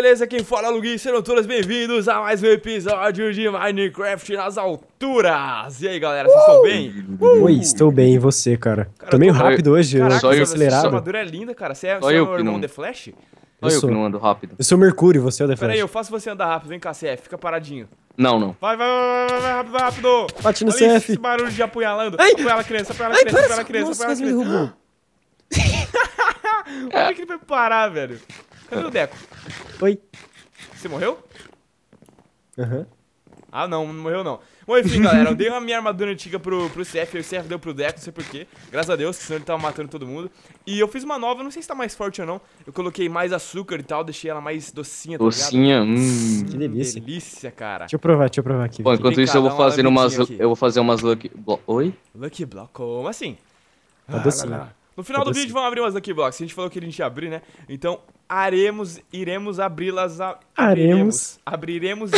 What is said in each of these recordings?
beleza? Quem fala é o Gui, sejam todos bem-vindos a mais um episódio de Minecraft nas alturas. E aí, galera, vocês estão uh! bem? Uh! Oi, estou bem, e você, cara? cara tô meio rápido hoje, Caraca, só eu acelerado. Essa armadura é linda, cara. Você é, só você é o irmão não... The Flash? Só eu, eu que não ando rápido. Eu sou o Mercúrio, você é o The Flash. Pera aí, eu faço você andar rápido. Vem cá, CF, fica paradinho. Não, não. Vai, vai, vai, vai, vai rápido, vai rápido. Bate no Olha CF. Esse barulho de apunhalando. Ai. Apunhala a criança, apunhala a criança, Ai, apunhala a criança, apunhala a criança. Nossa, apunhala a criança. Olha que ele foi parar, velho. Cadê o Deco? Oi. Você morreu? Aham. Uhum. Ah, não, não morreu não. Bom, enfim, galera, eu dei a minha armadura antiga pro, pro CF, o CF deu pro Deco, não sei porquê. Graças a Deus, senão ele tava matando todo mundo. E eu fiz uma nova, não sei se tá mais forte ou não. Eu coloquei mais açúcar e tal, deixei ela mais docinha. Tá docinha, hum. Que delícia. delícia, cara. Deixa eu provar, deixa eu provar aqui. Bom, enquanto isso eu vou fazer umas, eu vou fazer umas Lucky Block. Oi? Lucky Block, como assim? Tá ah, docinha. No final do vídeo vão abrir umas aqui, Box. A gente falou que a gente ia abrir, né? Então, aremos, iremos abri-las. A... Abriremos. Abriremos.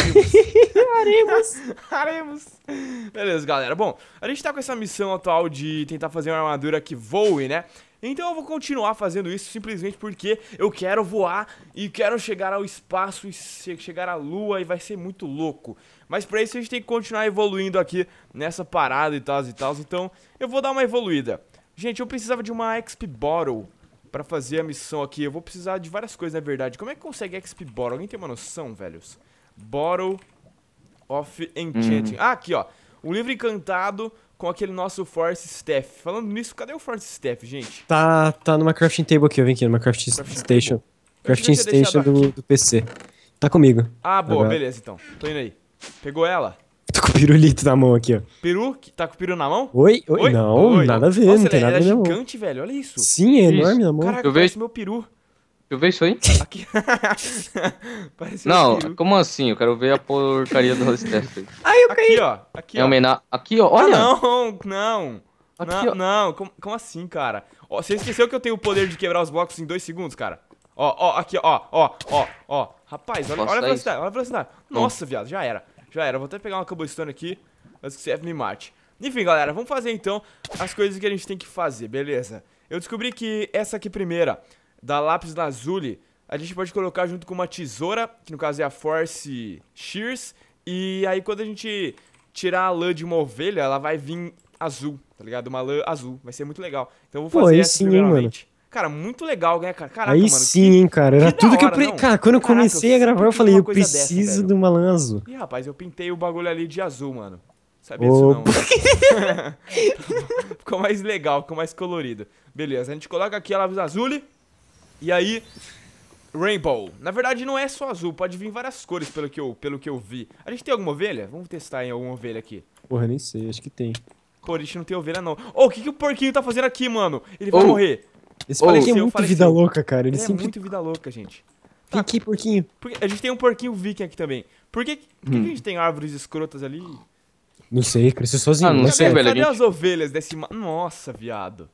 haremos. Beleza, galera. Bom, a gente tá com essa missão atual de tentar fazer uma armadura que voe, né? Então eu vou continuar fazendo isso simplesmente porque eu quero voar e quero chegar ao espaço e chegar à lua e vai ser muito louco. Mas pra isso a gente tem que continuar evoluindo aqui nessa parada e tal e tal. Então eu vou dar uma evoluída. Gente, eu precisava de uma XP Bottle pra fazer a missão aqui. Eu vou precisar de várias coisas, na verdade. Como é que consegue XP Bottle? Alguém tem uma noção, velhos? Bottle of Enchanting. Ah, aqui, ó. Um livro encantado com aquele nosso Force Staff. Falando nisso, cadê o Force Staff, gente? Tá, tá numa crafting table aqui, eu vim aqui, numa crafting, crafting station. Table. Crafting station do, do, PC. Tá comigo. Ah, boa, Agora. beleza então. Tô indo aí. Pegou ela? Tô tá com o pirulito na mão aqui, ó. Peru? Tá com o peru na mão? Oi, oi, oi? não, oi. nada a ver, Nossa, não tem é, nada é a ver. é gigante, velho, olha isso. Sim, é enorme na mão. Caraca, eu vejo meu peru. Eu vejo isso aí? Aqui. não, um como assim? Eu quero ver a porcaria do Steph. Ai, eu caí. Aqui, ó. Aqui, é ó. aqui ó. Olha. Ah, não, não. Aqui, não, não. Como, como, assim, cara? Ó, você esqueceu que eu tenho o poder de quebrar os blocos em dois segundos, cara? Ó, ó, aqui, ó, ó, ó, ó. Rapaz, olha, olha a velocidade, olha a velocidade. Nossa, hum. viado, já era. Já era, vou até pegar uma cobblestone aqui, antes que o CF me mate. Enfim, galera, vamos fazer então as coisas que a gente tem que fazer, beleza? Eu descobri que essa aqui primeira, da lápis lazuli, a gente pode colocar junto com uma tesoura, que no caso é a Force Shears, e aí quando a gente tirar a lã de uma ovelha, ela vai vir azul, tá ligado? Uma lã azul, vai ser muito legal. Então eu vou fazer Pô, essa sim, primeiramente. Mano. Cara, muito legal, né, cara? Caraca, Aí mano, sim, que, cara. Era que tudo hora, que eu. Pre... Cara, quando eu Caraca, comecei a gravar, eu falei, eu preciso dessa, de uma lã azul. Ih, rapaz, eu pintei o bagulho ali de azul, mano. Sabia Opa. disso não? ficou mais legal, ficou mais colorido. Beleza, a gente coloca aqui a lápis azul e aí Rainbow. Na verdade não é só azul, pode vir várias cores pelo que eu, pelo que eu vi. A gente tem alguma ovelha? Vamos testar em alguma ovelha aqui. Porra, nem sei, acho que tem. Pô, a gente não tem ovelha não. Ô, oh, o que, que o porquinho tá fazendo aqui, mano? Ele vai oh. morrer. Esse oh, é muito vida louca, cara. Ele, ele sempre... é muito vida louca, gente. Tá. Aqui, porquinho. a gente tem um porquinho viking aqui também. Por que, por que hum. a gente tem árvores escrotas ali? Não sei, cresceu sozinho. Ah, não né? cadê, sei, velho. Cadê gente... as ovelhas desse mapa? Nossa, viado.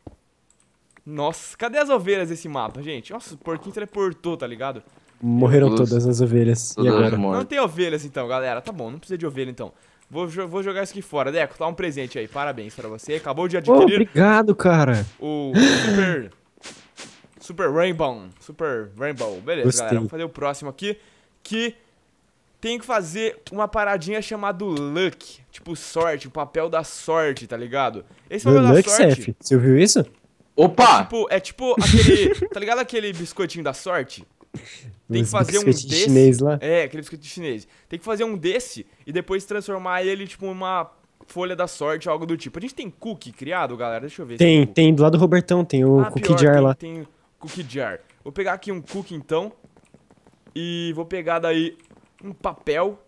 Nossa, cadê as ovelhas desse mapa, gente? Nossa, o porquinho teleportou, tá ligado? Morreram todas, todas as ovelhas. Todas e agora? Não tem ovelhas então, galera. Tá bom, não precisa de ovelha então. Vou, vou jogar isso aqui fora. Deco, tá um presente aí. Parabéns pra você. Acabou de adquirir. Oh, obrigado, cara. O Super Super Rainbow. Super Rainbow. Beleza, Gostei. galera. Vamos fazer o próximo aqui. Que tem que fazer uma paradinha chamada luck. Tipo, sorte, o papel da sorte, tá ligado? Esse é papel luck, da sorte. Seth, você viu isso? Opa! É tipo, é tipo aquele. tá ligado aquele biscoitinho da sorte? Tem que fazer um desse. Chinês lá. É, aquele biscoito chinês. Tem que fazer um desse e depois transformar ele, tipo, uma folha da sorte, algo do tipo. A gente tem cookie criado, galera? Deixa eu ver. Tem, tem. tem do lado do Robertão tem o ah, cookie pior, jar tem, lá. Tem, Cookie jar. Vou pegar aqui um cookie, então. E vou pegar daí um papel.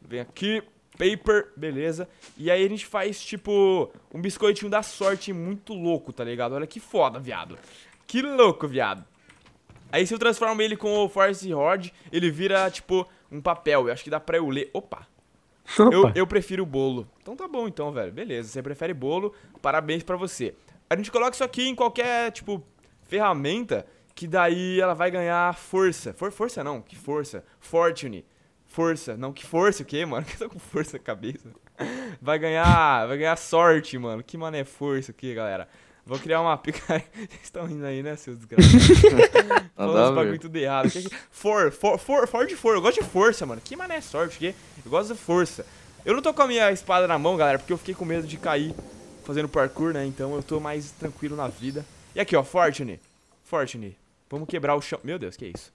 Vem aqui. Paper, beleza. E aí a gente faz, tipo, um biscoitinho da sorte muito louco, tá ligado? Olha que foda, viado. Que louco, viado. Aí se eu transformo ele com o Force Horde, ele vira, tipo, um papel. Eu acho que dá pra eu ler. Opa! Eu, eu prefiro bolo. Então tá bom, então, velho. Beleza, você prefere bolo, parabéns pra você. A gente coloca isso aqui em qualquer, tipo, ferramenta que daí ela vai ganhar força. For, força não, que força? Fortune. Força, não, que força, o quê, mano? Que eu tô com força na cabeça. Vai ganhar, vai ganhar sorte, mano. Que mano é força, o galera? Vou criar uma pica Vocês estão rindo aí, né, seus desgraçados? Falando os bagulho tudo errado. Que é que... For, for, for, for de for. Eu gosto de força, mano. Que mané sorte, que eu gosto de força. Eu não tô com a minha espada na mão, galera, porque eu fiquei com medo de cair fazendo parkour, né? Então eu tô mais tranquilo na vida. E aqui, ó, Fortune. Fortune. Vamos quebrar o chão. Meu Deus, que isso?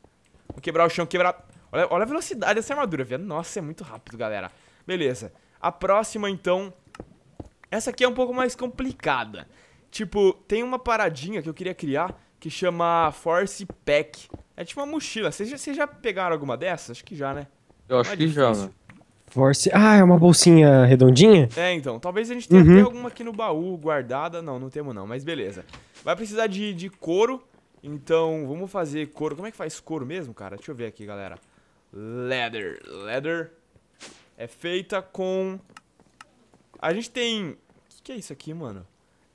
Vamos quebrar o chão, quebrar... Olha, olha a velocidade dessa armadura, velho. Nossa, é muito rápido, galera. Beleza. A próxima, então... Essa aqui é um pouco mais complicada. Tipo, tem uma paradinha que eu queria criar que chama Force Pack. É tipo uma mochila. Vocês já, já pegaram alguma dessas? Acho que já, né? Eu acho é que já, né? Force. Ah, é uma bolsinha redondinha? É, então. Talvez a gente tenha uhum. até alguma aqui no baú guardada. Não, não temos não, mas beleza. Vai precisar de, de couro. Então, vamos fazer couro. Como é que faz couro mesmo, cara? Deixa eu ver aqui, galera. Leather. Leather é feita com... A gente tem... O que, que é isso aqui, mano?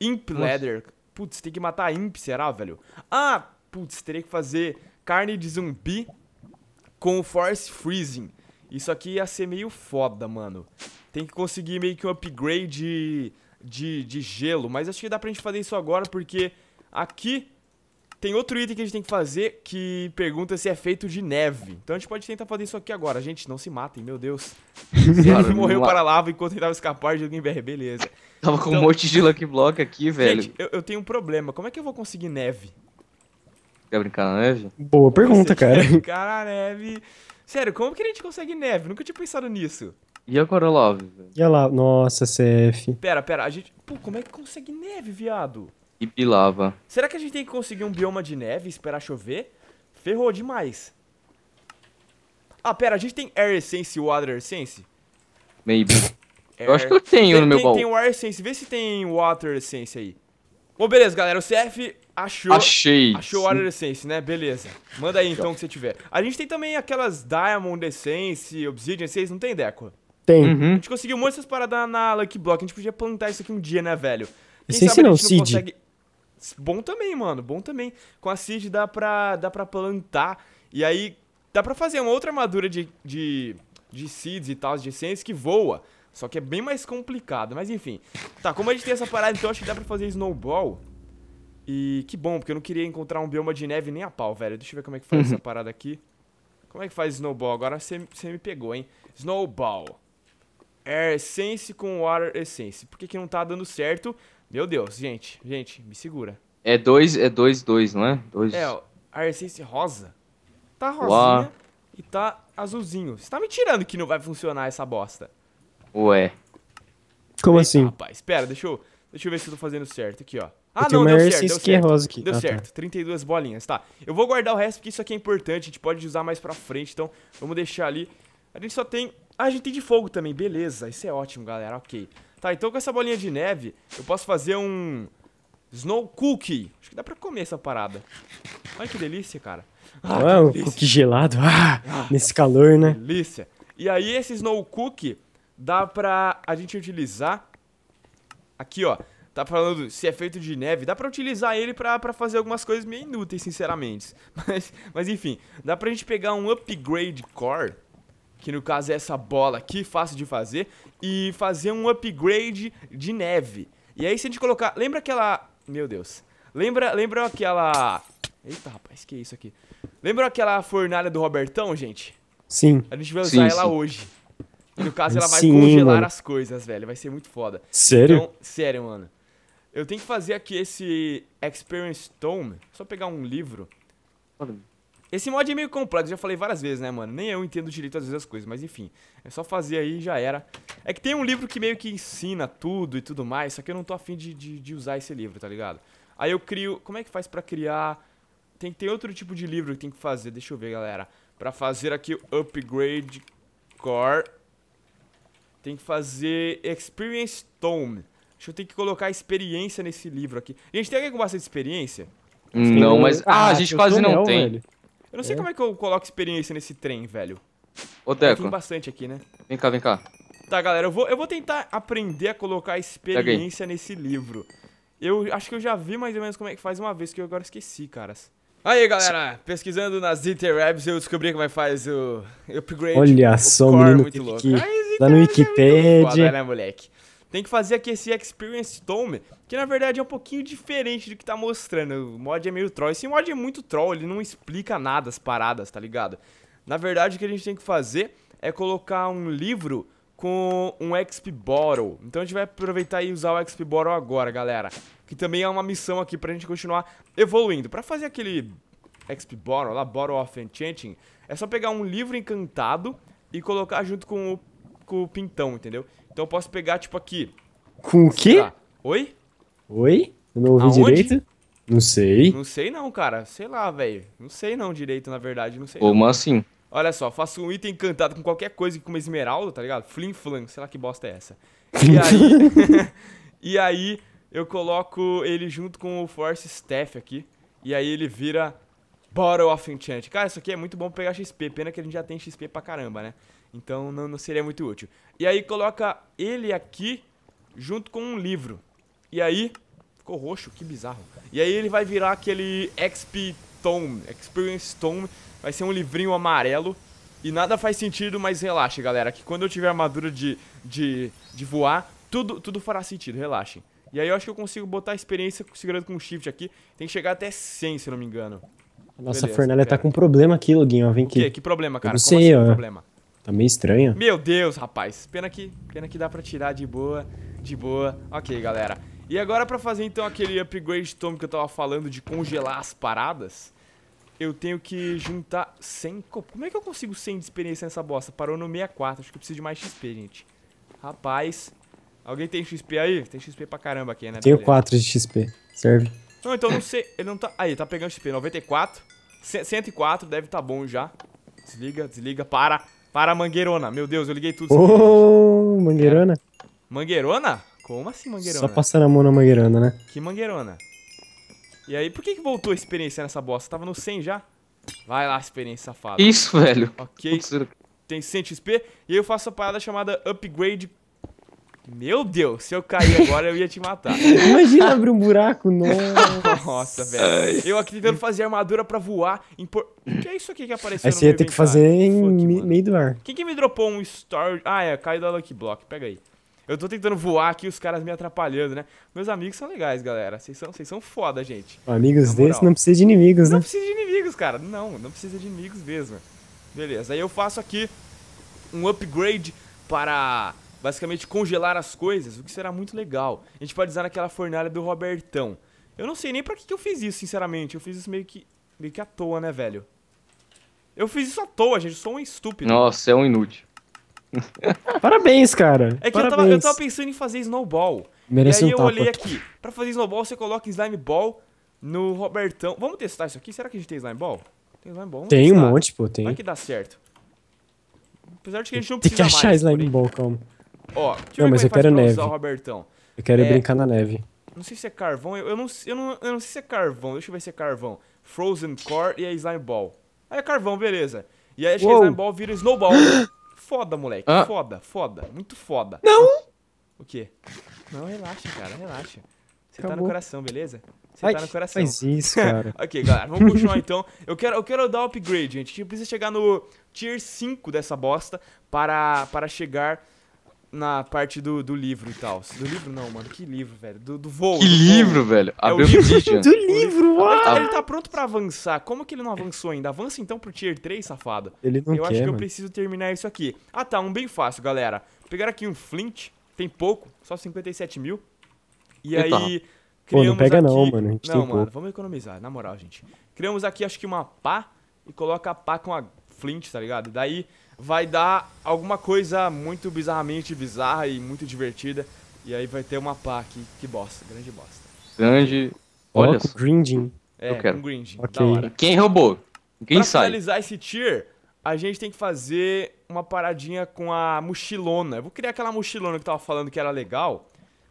Imp Nossa. leather. Putz, tem que matar imp, será, velho? Ah, putz, teria que fazer carne de zumbi com force freezing. Isso aqui ia ser meio foda, mano. Tem que conseguir meio que um upgrade de, de, de gelo. Mas acho que dá pra gente fazer isso agora, porque aqui tem outro item que a gente tem que fazer que pergunta se é feito de neve. Então a gente pode tentar fazer isso aqui agora. Gente, não se matem, meu Deus. Ele morreu para a lava enquanto tentava escapar de alguém BR, beleza. Tava com então... um monte de Lucky Block aqui, velho. Gente, eu, eu tenho um problema. Como é que eu vou conseguir neve? quer brincar na né, neve? Boa pergunta, você cara. brincar na neve. Sério, como que a gente consegue neve? Nunca tinha pensado nisso. E agora, Love? E a lá, nossa, CF. Pera, pera, a gente. Pô, como é que consegue neve, viado? E pilava. Será que a gente tem que conseguir um bioma de neve e esperar chover? Ferrou demais. Ah, pera, a gente tem Air Essence e Water Essence? Maybe. Air... Eu acho que eu tenho tem, no meu tem, baú. Tem o Air Essence, vê se tem Water Essence aí. Bom, beleza, galera. O CF achou. Achei. Achou o Water Essence, né? Beleza. Manda aí então o que você tiver. A gente tem também aquelas Diamond Essence, Obsidian Essence, não tem Deco? Tem. Uhum. A gente conseguiu um monte dessas paradas na Lucky Block. A gente podia plantar isso aqui um dia, né, velho? Quem Essence sabe, não, Seed. Consegue... Bom também, mano. Bom também. Com a Seed dá pra, dá pra plantar. E aí dá pra fazer uma outra armadura de, de, de Seeds e tal, de Essence que voa. Só que é bem mais complicado, mas enfim. Tá, como a gente tem essa parada, então acho que dá pra fazer snowball. E que bom, porque eu não queria encontrar um bioma de neve nem a pau, velho. Deixa eu ver como é que faz uhum. essa parada aqui. Como é que faz snowball? Agora você me pegou, hein? Snowball. Air Essence com Water Essence. Por que, que não tá dando certo? Meu Deus, gente, gente, me segura. É dois, é dois, dois, não é? Dois. É, ó, Air Essence rosa. Tá rosinha Uau. e tá azulzinho. Você tá me tirando que não vai funcionar essa bosta. Ué. Como é, assim? Rapaz, espera, deixa eu, deixa eu ver se eu tô fazendo certo aqui, ó. Ah, eu não, deu certo, deu certo. Aqui. Deu ah, tá. certo, tá. 32 bolinhas, tá. Eu vou guardar o resto porque isso aqui é importante, a gente pode usar mais pra frente, então vamos deixar ali. A gente só tem... Ah, a gente tem de fogo também, beleza, isso é ótimo, galera, ok. Tá, então com essa bolinha de neve, eu posso fazer um... Snow Cookie. Acho que dá pra comer essa parada. Olha que delícia, cara. Ah, Uau, que delícia. cookie gelado, ah, ah, nesse calor, né? Delícia. E aí esse Snow Cookie dá pra a gente utilizar... Aqui, ó. Tá falando se é feito de neve. Dá pra utilizar ele pra, pra fazer algumas coisas meio inúteis, sinceramente. Mas, mas enfim, dá pra gente pegar um upgrade core. Que no caso é essa bola aqui, fácil de fazer. E fazer um upgrade de neve. E aí se a gente colocar... Lembra aquela... Meu Deus. Lembra, lembra aquela... Eita, rapaz, que é isso aqui? Lembra aquela fornalha do Robertão, gente? Sim. A gente vai usar sim, ela sim. hoje. E no caso ela vai Sim, congelar mano. as coisas, velho. Vai ser muito foda. Sério? Então, sério, mano. Eu tenho que fazer aqui esse Experience Tome. Só pegar um livro. Esse mod é meio complexo, já falei várias vezes, né, mano? Nem eu entendo direito às vezes as coisas, mas enfim. É só fazer aí e já era. É que tem um livro que meio que ensina tudo e tudo mais, só que eu não tô afim de, de, de usar esse livro, tá ligado? Aí eu crio... Como é que faz pra criar... Tem tem outro tipo de livro que tem que fazer, deixa eu ver, galera. Pra fazer aqui o Upgrade Core tem que fazer Experience Tome. Acho que eu tenho que colocar experiência nesse livro aqui. Gente, tem alguém com bastante experiência? Não, mas. Ah, ah a gente quase não, tem. Velho. Eu não sei é. como é que eu coloco experiência nesse trem, velho. Ô, Deco. Tem bastante aqui, né? Vem cá, vem cá. Tá, galera, eu vou, eu vou tentar aprender a colocar experiência nesse livro. Eu acho que eu já vi mais ou menos como é que faz uma vez, que eu agora esqueci, caras. Aí, galera, pesquisando nas interwebs, eu descobri como é que faz o upgrade. Olha só, o é menino muito louco. Que... Lá tá no Wikipedia. Foda, né, moleque? Tem que fazer aqui esse Experience Tome, que na verdade é um pouquinho diferente do que tá mostrando. O mod é meio troll. Esse mod é muito troll, ele não explica nada as paradas, tá ligado? Na verdade, o que a gente tem que fazer é colocar um livro com um XP Bottle. Então a gente vai aproveitar e usar o XP Bottle agora, galera. Que também é uma missão aqui pra gente continuar evoluindo. Pra fazer aquele XP Bottle lá, Bottle of Enchanting, é só pegar um livro encantado e colocar junto com o com o pintão, entendeu? Então eu posso pegar, tipo, aqui. Com o quê? Oi? Oi? Eu não ouvi Aonde? direito? Não sei. Não sei não, cara. Sei lá, velho. Não sei não direito, na verdade. Não sei Como não. assim? Olha só, faço um item encantado com qualquer coisa com uma esmeralda, tá ligado? Flim flam, sei lá que bosta é essa. E aí... e aí eu coloco ele junto com o Force Staff aqui. E aí ele vira Bottle of Enchant. Cara, isso aqui é muito bom pra pegar XP. Pena que a gente já tem XP pra caramba, né? Então não, não seria muito útil. E aí coloca ele aqui junto com um livro. E aí... Ficou roxo, que bizarro. E aí ele vai virar aquele XP Tome, Experience Tome. Vai ser um livrinho amarelo. E nada faz sentido, mas relaxe, galera. Que quando eu tiver armadura de, de, de voar, tudo, tudo fará sentido, relaxem. E aí eu acho que eu consigo botar a experiência segurando com o shift aqui. Tem que chegar até 100, se não me engano. Nossa, Beleza, a fornalha pera. tá com um problema aqui, Loguinho. Vem aqui. O quê? Que problema, cara? Eu não sei, Como assim, ó. problema? Tá meio estranho. Meu Deus, rapaz. Pena que, pena que dá pra tirar de boa, de boa. Ok, galera. E agora pra fazer, então, aquele upgrade tome que eu tava falando de congelar as paradas, eu tenho que juntar 100... Como é que eu consigo 100 de experiência nessa bosta? Parou no 64. Acho que eu preciso de mais XP, gente. Rapaz. Alguém tem XP aí? Tem XP pra caramba aqui, né? Tenho 4 de XP. Serve. Não, então não sei. Ele não tá... Aí, tá pegando XP. 94. 104. Deve tá bom já. Desliga, desliga. Para. Para a mangueirona. Meu Deus, eu liguei tudo. Ô, oh, mangueirona? É. Mangueirona? Como assim mangueirona? Só passando a mão na mangueirona, né? Que mangueirona? E aí, por que, que voltou a experiência nessa bosta? Tava no 100 já? Vai lá, experiência safada. Isso, velho. Ok. Tem 100 XP. E aí eu faço a parada chamada Upgrade meu Deus, se eu cair agora eu ia te matar. Imagina abrir um buraco, nossa. Nossa, velho. Eu aqui tentando fazer armadura pra voar. Impor... O que é isso aqui que apareceu Aí você ia ter que fazer em meio do ar. Quem que me dropou um story? Ah, é, caiu da Lucky Block. Pega aí. Eu tô tentando voar aqui os caras me atrapalhando, né? Meus amigos são legais, galera. Vocês são, são foda, gente. Amigos desses não precisa de inimigos, não né? Não precisa de inimigos, cara. Não, não precisa de inimigos mesmo. Beleza, aí eu faço aqui um upgrade para basicamente congelar as coisas, o que será muito legal. A gente pode usar naquela fornalha do Robertão. Eu não sei nem pra que, que eu fiz isso, sinceramente. Eu fiz isso meio que, meio que à toa, né, velho? Eu fiz isso à toa, gente. Eu sou um estúpido. Nossa, é um inútil. Parabéns, cara. É que Eu, tava, eu tava pensando em fazer snowball. Merece e aí um eu tapa. olhei aqui. Pra fazer snowball, você coloca slime ball no Robertão. Vamos testar isso aqui? Será que a gente tem slime ball? Tem slime ball? Vamos tem testar. um monte, pô. Tem. Vai que dá certo. Apesar de que a gente não precisa mais. Tem que achar mais, slime ball, calma. Ó, deixa não, mas é eu quero neve. Usar, Robertão. Eu quero é, brincar na neve. Não sei se é carvão, eu, eu, não, eu, não, eu não sei se é carvão, deixa eu ver se é carvão. Frozen Core e a Slime Ball. Aí é carvão, beleza. E aí acho Uou. que a Slime Ball vira Snowball. foda, moleque, ah. foda, foda, muito foda. Não! O quê? Não, relaxa, cara, relaxa. Você tá no coração, beleza? Você tá no coração. Faz isso, cara. ok, galera, vamos continuar então. Eu quero, eu quero dar upgrade, gente. A gente precisa chegar no tier 5 dessa bosta para, para chegar na parte do, do livro e tal. Do livro não, mano. Que livro, velho. Do, do voo. Que do livro, voo. velho. Abriu é o livro. do livro, mano. Ele, tá, pronto pra avançar. Como que ele não avançou ainda? Avança então pro tier 3, safado. Ele não eu quer, acho que mano. eu preciso terminar isso aqui. Ah, tá. Um bem fácil, galera. Pegar aqui um flint. Tem pouco. Só 57 mil. E Eita. aí... Pô, não pega aqui... não, mano. não, mano. Pouco. Vamos economizar. Na moral, gente. Criamos aqui, acho que uma pá. E coloca a pá com a flint, tá ligado? Daí vai dar alguma coisa muito bizarramente bizarra e muito divertida. E aí vai ter uma pá aqui. Que bosta, grande bosta. Grande. Olha. Oh, grinding. É, Eu quero. Um grinding. Okay. Quem roubou? Quem pra sai? Pra finalizar esse tier, a gente tem que fazer uma paradinha com a mochilona. Eu vou criar aquela mochilona que tava falando que era legal.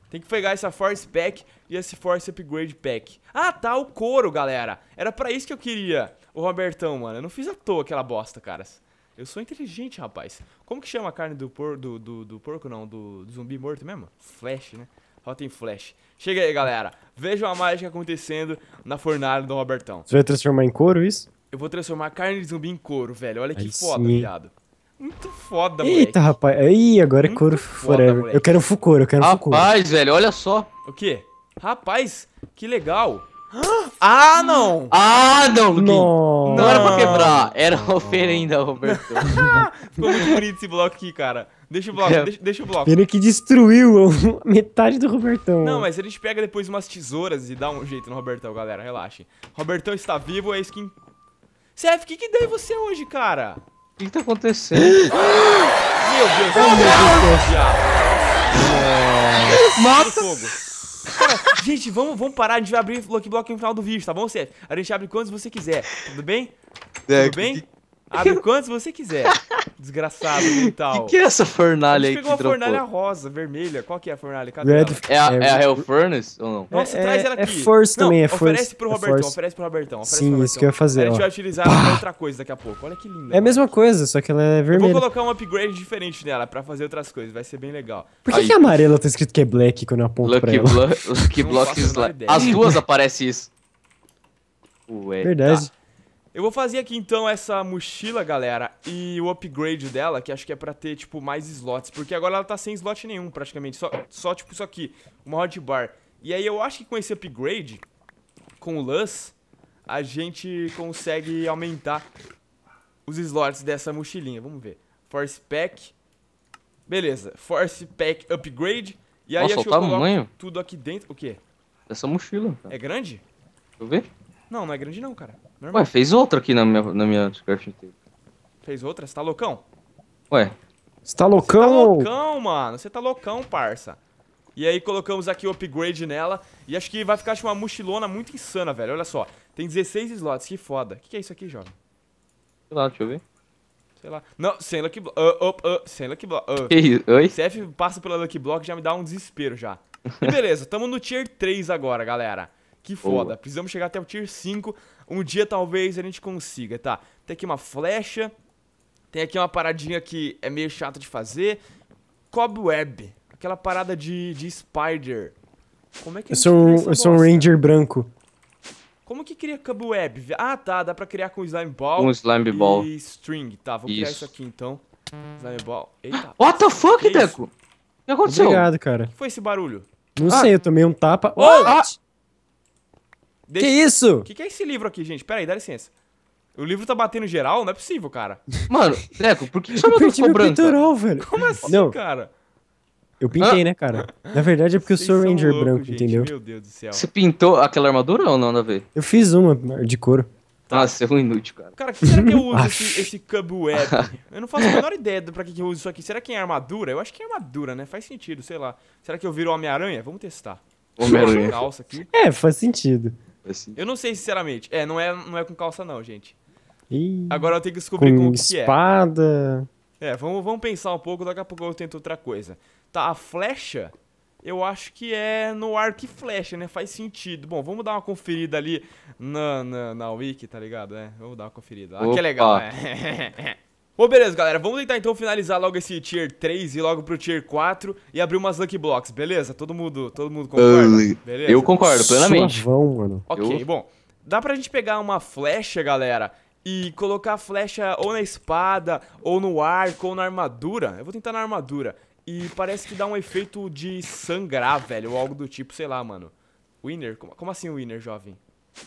Tem que pegar essa Force Pack e esse Force Upgrade Pack. Ah, tá, o couro, galera. Era pra isso que eu queria o Robertão, mano. Eu não fiz à toa aquela bosta, caras. Eu sou inteligente, rapaz. Como que chama a carne do, do, do, do porco, não? Do, do, zumbi morto mesmo? Flash, né? Rotten Flash. Chega aí, galera. Vejam a mágica acontecendo na fornalha do Robertão. Você vai transformar em couro isso? Eu vou transformar a carne de zumbi em couro, velho. Olha que foda, sim. viado. Muito foda, mano. Eita, rapaz. Ih, agora é Muito é couro foda, forever. Moleque. Eu quero um couro, eu quero um couro. Rapaz, velho, olha só. O quê? Rapaz, que legal. Ah, não! Ah, não, Luquinho! Não. não era pra quebrar, era oferenda, Roberto. Ficou muito bonito esse bloco aqui, cara. Deixa o bloco, é. deixa, deixa, o bloco. Pena que destruiu metade do Robertão. Não, mas a gente pega depois umas tesouras e dá um jeito no Robertão, galera, relaxem. Robertão está vivo, é skin... CF, o que que deu você hoje, cara? O que, que tá acontecendo? Meu Deus, oh, meu Deus! Deus. Deus. Mata! Fogo. Cara, gente, vamos, vamos parar. A gente vai abrir Lucky Block no final do vídeo, tá bom, Seth? A gente abre quantos você quiser. Tudo bem? É, Tudo bem? Que... Abre quantos você quiser. Desgraçado mental. O que, que, é essa fornalha aí? A pegou a fornalha rosa, vermelha. Qual que é a fornalha? Cadê Red, é, a, é, é a, Hell Furnace ou não? Nossa, é, traz ela é aqui. É Force não, também, é Force. Oferece pro é Robertão, force. oferece pro Robertão. Oferece Sim, pro Robertão. isso que eu ia fazer. a gente vai utilizar ela pra ah. outra coisa daqui a pouco. Olha que linda. É a mesma coisa, só que ela é vermelha. Eu vou colocar um upgrade diferente nela pra fazer outras coisas. Vai ser bem legal. Por que, aí. que a amarela tá escrito que é black quando eu aponto Lucky pra ela? Lucky Block Slime. As duas aparecem. isso. Ué. Verdade. Tá. Eu vou fazer aqui então essa mochila, galera, e o upgrade dela, que acho que é pra ter, tipo, mais slots. Porque agora ela tá sem slot nenhum, praticamente. Só, só tipo, isso aqui, uma hotbar. E aí eu acho que com esse upgrade, com o lance, a gente consegue aumentar os slots dessa mochilinha. Vamos ver. Force Pack. Beleza, Force Pack Upgrade. E aí Nossa, acho que eu tudo aqui dentro. O quê? Essa mochila. Cara. É grande? Deixa eu ver. Não, não é grande não, cara. Normal. Ué, fez outra aqui na minha, na minha crafting table. Fez outra? Você tá loucão? Ué. Você tá loucão? Você tá loucão, mano. Você tá loucão, parça. E aí colocamos aqui o upgrade nela. E acho que vai ficar acho, uma mochilona muito insana, velho. Olha só. Tem 16 slots, que foda. O que, que, é isso aqui, jovem? Sei lá, deixa eu ver. Sei lá. Não, sem Lucky Block. Uh, uh, uh, sem Lucky Block. Uh. isso? oi? CF passa pela Lucky Block já me dá um desespero já. e beleza, tamo no Tier 3 agora, galera. Que foda. Boa. Precisamos chegar até o tier 5. Um dia talvez a gente consiga, tá? Tem aqui uma flecha. Tem aqui uma paradinha que é meio chata de fazer. Cobweb. Aquela parada de, de spider. Como é que é Eu sou, eu sou um ranger branco. Como que cria cobweb? Ah, tá. Dá pra criar com slime ball. Com um slime ball. E string. Tá, vou isso. criar isso aqui então. Slime ball. Eita. What the fuck, Deco? O que aconteceu? Obrigado, cara. O que foi esse barulho? Não ah. sei, eu tomei um tapa. Oh! Ah. ah! Deixa... Que isso? O que, que, é esse livro aqui, gente? Pera aí, dá licença. O livro tá batendo geral? Não é possível, cara. Mano, Leco, por que, que chama ficou tá branca? Pintural, velho. Como assim, não. cara? Eu pintei, ah. né, cara? Na verdade é porque Vocês eu sou Ranger louco, branco, gente. entendeu? Meu Deus do céu. Você pintou aquela armadura ou não, na ver? Eu fiz uma de couro. Tá. Nossa, é um inútil, cara. Cara, que será que eu uso esse, esse cobweb? Eu não faço a menor ideia do pra que, eu uso isso aqui. Será que é armadura? Eu acho que é armadura, né? Faz sentido, sei lá. Será que eu viro Homem-Aranha? Vamos testar. Homem-Aranha. aqui. É, faz sentido. Assim. Eu não sei, sinceramente. É, não é, não é com calça, não, gente. Ih, Agora eu tenho que descobrir com, que é. que espada. é. vamos, vamos pensar um pouco, daqui a pouco eu tento outra coisa. Tá, a flecha, eu acho que é no arco e flecha, né? Faz sentido. Bom, vamos dar uma conferida ali na, na, na wiki, tá ligado? É, vamos dar uma conferida. Opa. Ah, que legal, né? Bom, beleza, galera. Vamos tentar então finalizar logo esse tier 3 e logo pro tier 4 e abrir umas lucky blocks, beleza? Todo mundo, todo mundo concorda? Beleza? Eu concordo, plenamente. Suavão, mano. Ok, Eu... bom. Dá pra gente pegar uma flecha, galera, e colocar a flecha ou na espada, ou no arco, ou na armadura. Eu vou tentar na armadura. E parece que dá um efeito de sangrar, velho, ou algo do tipo, sei lá, mano. Winner? Como, assim winner, jovem?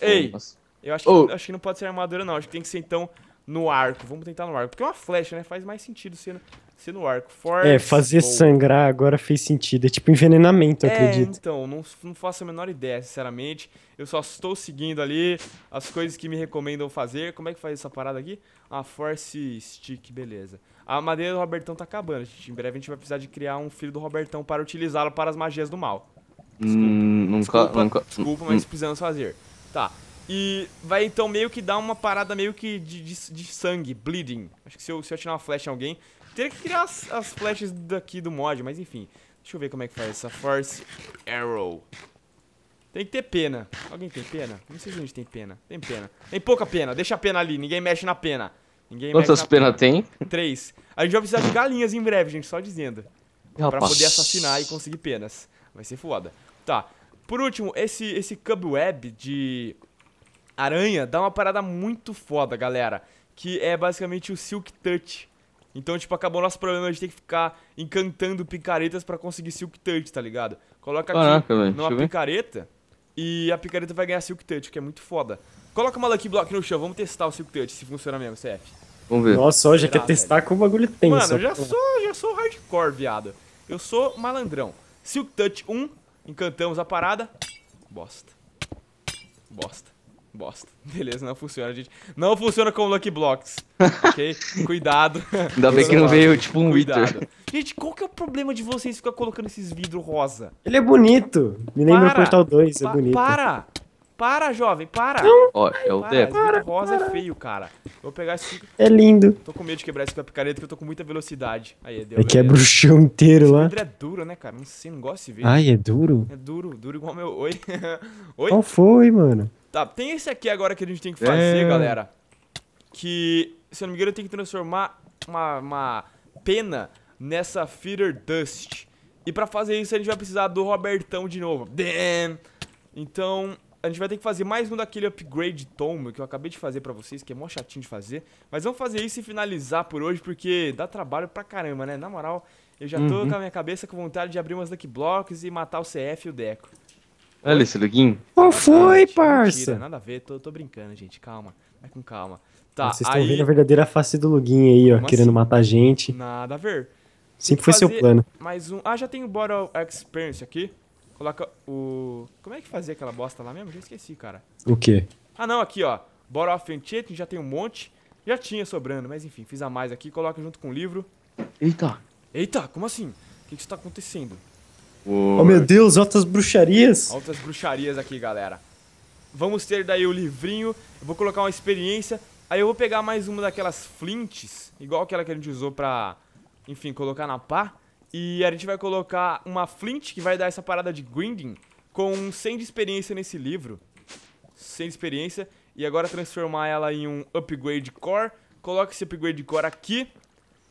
Ei! Eu acho que, oh. acho que não pode ser armadura, não. Acho que tem que ser, então, no arco. Vamos tentar no arco. Porque é uma flecha, né? Faz mais sentido ser no, ser no arco. Force é, fazer sangrar agora fez sentido. É tipo envenenamento, eu é, acredito. Então, não, não faço a menor ideia, sinceramente. Eu só estou seguindo ali as coisas que me recomendam fazer. Como é que faz essa parada aqui? A ah, Force Stick, beleza. A madeira do Robertão tá acabando, gente. Em breve a gente vai precisar de criar um filho do Robertão para utilizá-lo para as magias do mal. Desculpa, hum, nunca, desculpa, nunca, desculpa hum, mas hum. precisamos fazer. Tá, e vai então meio que dar uma parada meio que de, de, de sangue, bleeding. Acho que se eu, se eu atirar uma flecha em alguém, teria que criar as, as flechas daqui do mod, mas enfim. Deixa eu ver como é que faz essa Force Arrow. Tem que ter pena. Alguém tem pena? Não sei se a gente tem pena. Tem pena. Tem pouca pena. Deixa a pena ali. Ninguém mexe na pena. Ninguém Quantas penas pena. tem? Três. A gente vai precisar de galinhas em breve, gente. Só dizendo. Rapaz. Pra poder assassinar e conseguir penas. Vai ser foda. Tá. Por último, esse, esse cubweb de aranha dá uma parada muito foda, galera. Que é basicamente o Silk Touch. Então, tipo, acabou o nosso problema de ter que ficar encantando picaretas para conseguir Silk Touch, tá ligado? Coloca aqui Caraca, numa picareta e a picareta vai ganhar Silk Touch, que é muito foda. Coloca uma Lucky Block no chão, vamos testar o Silk Touch, se funciona mesmo, CF. Vamos ver. Nossa, hoje quer testar velho. com o bagulho tenso. Mano, eu já sou, já sou hardcore, viado. Eu sou malandrão. Silk Touch 1, encantamos a parada. Bosta. Bosta. Bosta. Beleza, não funciona, gente. Não funciona com Lucky Blocks, ok? Cuidado. Ainda bem que não veio, tipo, um Cuidado. Wither. Gente, qual que é o problema de vocês ficar colocando esses vidros rosa? Ele é bonito. Me lembra o Portal 2, é bonito. Para! Para, jovem, para! Ó, é o Depp. Para, rosa é para. é feio, cara. Vou pegar esse... É lindo. Tô com medo de quebrar esse com a picareta, porque eu tô com muita velocidade. Aí, é deu. Aí quebra é o chão inteiro esse lá. Esse vidro é duro, né, cara? Não sei, não gosto de ver. Ai, é duro? É duro, duro igual meu... Oi? Oi? Qual foi, mano? Tá, tem esse aqui agora que a gente tem que fazer, é... galera. Que, se eu não me engano, tem que transformar uma, uma pena nessa Feeder Dust. E pra fazer isso, a gente vai precisar do Robertão de novo. Damn! Então, a gente vai ter que fazer mais um daquele upgrade tome que eu acabei de fazer pra vocês, que é mó chatinho de fazer. Mas vamos fazer isso e finalizar por hoje, porque dá trabalho pra caramba, né? Na moral, eu já tô uhum. com a minha cabeça com vontade de abrir umas Lucky Blocks e matar o CF e o Deco. Olha esse Luguinho. Qual foi, mentira, parça? Mentira, nada a ver, tô, tô brincando, gente. Calma, vai com calma. Tá, Vocês estão aí... vendo a verdadeira face do Luguinho aí, ó, Como querendo assim? matar a gente. Nada a ver. Sempre foi seu plano. Mais um. Ah, já tem o Bottle Experience aqui. Coloca o. Como é que fazia aquela bosta lá mesmo? Já esqueci, cara. O quê? Ah, não, aqui, ó. Bottle of Enchanting, já tem um monte. Já tinha sobrando, mas enfim, fiz a mais aqui. Coloca junto com o livro. Eita. Eita, como assim? O que, que está acontecendo? Oh, meu Deus, altas bruxarias. Altas bruxarias aqui, galera. Vamos ter daí o livrinho. Eu vou colocar uma experiência. Aí eu vou pegar mais uma daquelas flints, igual aquela que a gente usou pra, enfim, colocar na pá. E a gente vai colocar uma flint que vai dar essa parada de grinding com 100 de experiência nesse livro. 100 de experiência. E agora transformar ela em um upgrade core. Coloca esse upgrade core aqui.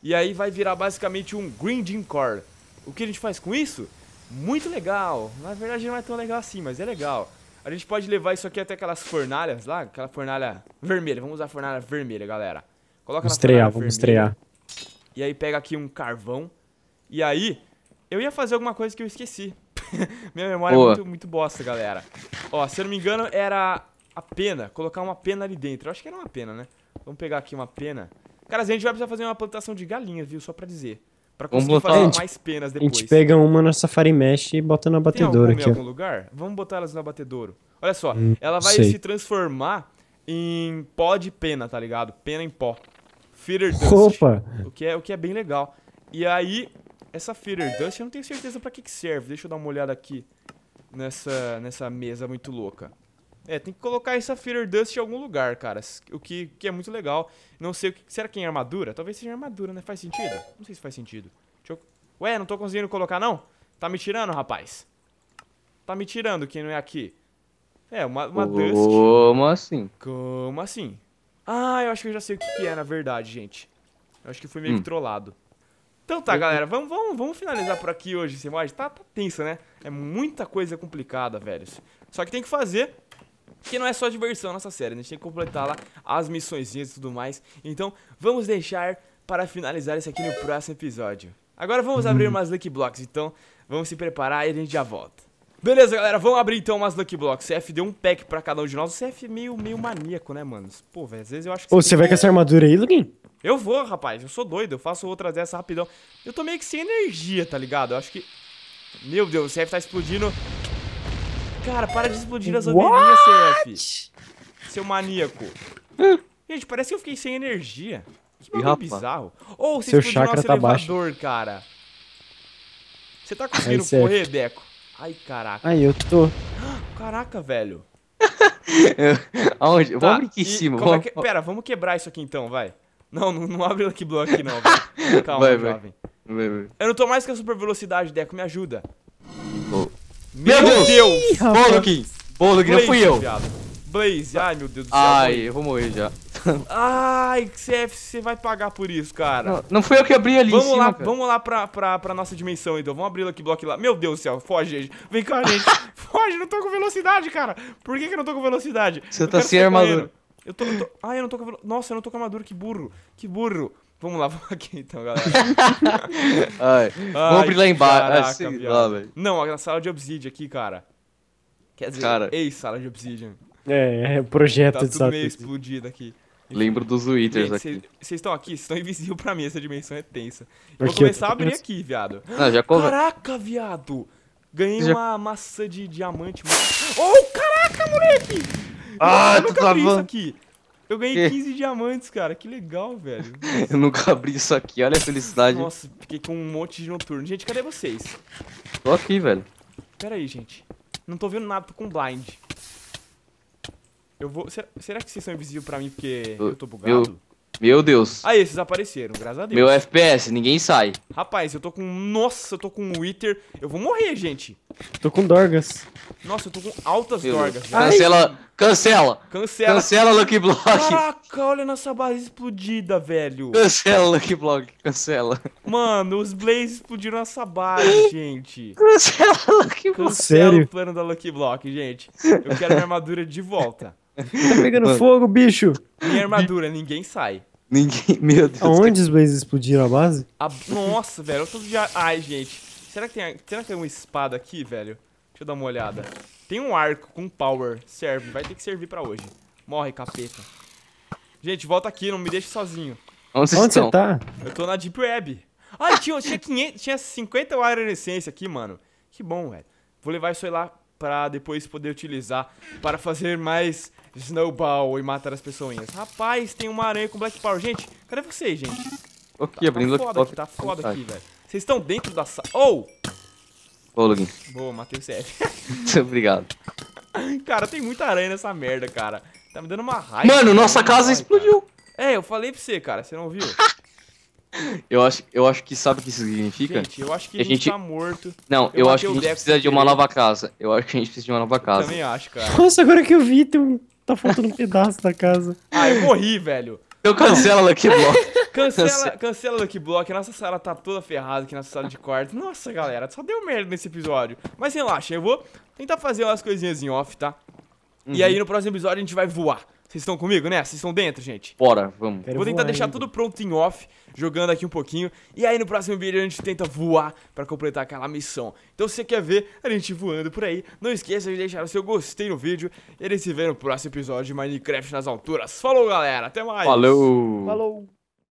E aí vai virar basicamente um grinding core. O que a gente faz com isso? muito legal. Na verdade não é tão legal assim, mas é legal. A gente pode levar isso aqui até aquelas fornalhas lá, aquela fornalha vermelha. Vamos usar a fornalha vermelha, galera. Coloca vamos estrear, vamos estrear. E aí pega aqui um carvão. E aí, eu ia fazer alguma coisa que eu esqueci. Minha memória é Boa. é muito, muito bosta, galera. Ó, se eu não me engano, era a pena. Colocar uma pena ali dentro. Eu acho que era uma pena, né? Vamos pegar aqui uma pena. Cara, a gente vai precisar fazer uma plantação de galinha viu? Só pra dizer. Pra conseguir Vamos botar... fazer gente, mais penas depois. A gente pega uma na Safari Mesh e bota na batedoura aqui. Em algum lugar? Vamos botar elas na batedora. Olha só, hum, ela vai sei. se transformar em pó de pena, tá ligado? Pena em pó. Feeder Dust. Opa! O que é, o que é bem legal. E aí, essa Feeder Dust, eu não tenho certeza para que, que serve. Deixa eu dar uma olhada aqui nessa, nessa mesa muito louca. É, tem que colocar essa Feather Dust em algum lugar, cara. O que, que é muito legal. Não sei o que. Será que é armadura? Talvez seja armadura, né? Faz sentido? Não sei se faz sentido. Eu... Ué, não tô conseguindo colocar, não? Tá me tirando, rapaz? Tá me tirando que não é aqui. É, uma, uma Como Dust. Como assim? Como assim? Ah, eu acho que eu já sei o que, que é, na verdade, gente. Eu acho que fui meio hum. que trollado. Então tá, hum. galera, vamos, vamos, vamos finalizar por aqui hoje esse mais. Tá, tá tensa, né? É muita coisa complicada, velho. Só que tem que fazer que não é só diversão nessa série, né? a gente tem que completar lá as missões e tudo mais. Então, vamos deixar para finalizar isso aqui no próximo episódio. Agora vamos abrir uhum. umas Lucky Blocks, então vamos se preparar e a gente já volta. Beleza, galera, vamos abrir então umas Lucky Blocks. CF deu um pack pra cada um de nós. O CF é meio, meio maníaco, né, mano? Pô, velho, às vezes eu acho que... Ô, você vai com essa armadura aí, Luguin? Eu vou, rapaz. Eu sou doido. Eu faço outras dessas rapidão. Eu tô meio que sem energia, tá ligado? Eu acho que... Meu Deus, o CF tá explodindo. Cara, para de explodir as ovelhinhas, CF. Seu maníaco. Gente, parece que eu fiquei sem energia. Que bagulho bizarro. Ou oh, você Seu chakra nosso tá elevador, baixo. cara. Você tá conseguindo Aí, correr, CF. Deco? Ai, caraca. Aí, eu tô. Caraca, velho. Aonde? Tá, vamos aqui em cima. É vamos... É que... Pera, vamos quebrar isso aqui então, vai. Não, não, não abre o Lucky aqui não, velho. Calma, vai, jovem. Vai. Vai, vai. Eu não tô mais com a super velocidade, Deco, me ajuda. Oh, meu, Deus! Deus. Bolo aqui! Bolo aqui, não fui eu! Viado. Blaze, ai meu Deus do céu. Ai, eu vou morrer já. Ai, CF, você vai pagar por isso, cara. Não, não fui eu que abri ali vamos cima, lá, cara. Vamos lá pra, pra, pra nossa dimensão, então. Vamos abrir aqui, bloco lá. Meu Deus do céu, foge, gente. Vem cá, gente. foge, não tô com velocidade, cara. Por que que eu não tô com velocidade? Você eu tá sem armadura. Eu tô, eu tô... Ai, eu não tô com Nossa, eu não tô com armadura, que burro. Que burro. Vamos lá, vamos aqui então, galera. Ai, vamos abrir lá embaixo. Caraca, lá, Não, a sala de Obsidian aqui, cara. Quer dizer, cara. ex-sala de Obsidian. É, é projeto tá de tudo meio explodido aqui. Lembro dos witters aqui. Vocês estão aqui, vocês estão invisíveis pra mim, essa dimensão é tensa. Eu vou tá começar a abrir aqui, viado. Não, já Caraca, viado! Ganhei já... uma massa de diamante. Oh, caraca, moleque! Ah, tu eu nunca abri isso aqui. Eu ganhei 15 diamantes, cara. Que legal, velho. Nossa. Eu nunca abri isso aqui. Olha a felicidade. Nossa, fiquei com um monte de noturno. Gente, cadê vocês? Tô aqui, velho. Pera aí, gente. Não tô vendo nada, tô com blind. Eu vou... Será, será que vocês são invisíveis pra mim porque eu, eu tô bugado? Eu, meu Deus. Aí, ah, esses apareceram, graças a Deus. Meu FPS, ninguém sai. Rapaz, eu tô com... Nossa, eu tô com Wither. Eu vou morrer, gente. Tô com Dorgas. Nossa, eu tô com altas Meu Dorgas. Cancela, cancela. Cancela. Cancela Lucky Block. Caraca, olha nossa base explodida, velho. Cancela Lucky Block, cancela. Mano, os Blaze explodiram nossa base, gente. cancela Lucky Block. Cancela Sério? o plano da Lucky Block, gente. Eu quero minha armadura de volta. Tá pegando Mano. fogo, bicho! Minha armadura, ninguém sai. Ninguém. Meu Deus. Aonde os Blazes explodiram a base? A- Nossa, velho, eu tô de. Ai, gente. Será que, tem... Será que tem uma espada aqui, velho? Deixa eu dar uma olhada. Tem um arco com power. Serve, vai ter que servir pra hoje. Morre, capeta. Gente, volta aqui, não me deixe sozinho. Onde Onde você tá? Eu tô na Deep Web. Ai, tinha, tinha, 500, tinha 50 Wire Essence aqui, mano. Que bom, velho. Vou levar isso aí lá para depois poder utilizar para fazer mais snowball e matar as pessoinhas. Rapaz, tem uma aranha com black power. Gente, cadê vocês, gente? O que? Tá, abrindo tá foda aqui, tá foda aqui, velho. Vocês estão dentro da sala. Oh! Ô, Lugin. Boa, matei o CF. Obrigado. Cara, tem muita aranha nessa merda, cara. Tá me dando uma raiva. Mano, nossa casa explodiu. Cara. É, eu falei pra você, cara. Você não viu? Eu acho, eu acho que sabe o que isso significa? Gente, eu acho que a gente tá morto. Não, eu, eu acho que a gente precisa de uma nova casa. Eu acho que a gente precisa de uma nova casa. Eu também acho, cara. Nossa, agora que eu vi, tem um... tá faltando um pedaço da casa. Ah, eu morri, velho. Eu cancela Lucky Block. cancela, cancela Lucky Block. Nossa sala tá toda ferrada aqui na sala de quarto. Nossa, galera, só deu merda nesse episódio. Mas relaxa, eu vou tentar fazer umas coisinhas em off, tá? Uhum. E aí no próximo episódio a gente vai voar. Vocês estão comigo, né? Vocês estão dentro, gente? Bora, vamos. Quero Vou tentar deixar ainda. tudo pronto em off, jogando aqui um pouquinho. E aí no próximo vídeo a gente tenta voar pra completar aquela missão. Então se você quer ver a gente voando por aí, não esqueça de deixar o seu gostei no vídeo. E a gente se vê no próximo episódio de Minecraft nas alturas. Falou, galera. Até mais. Falou. Falou.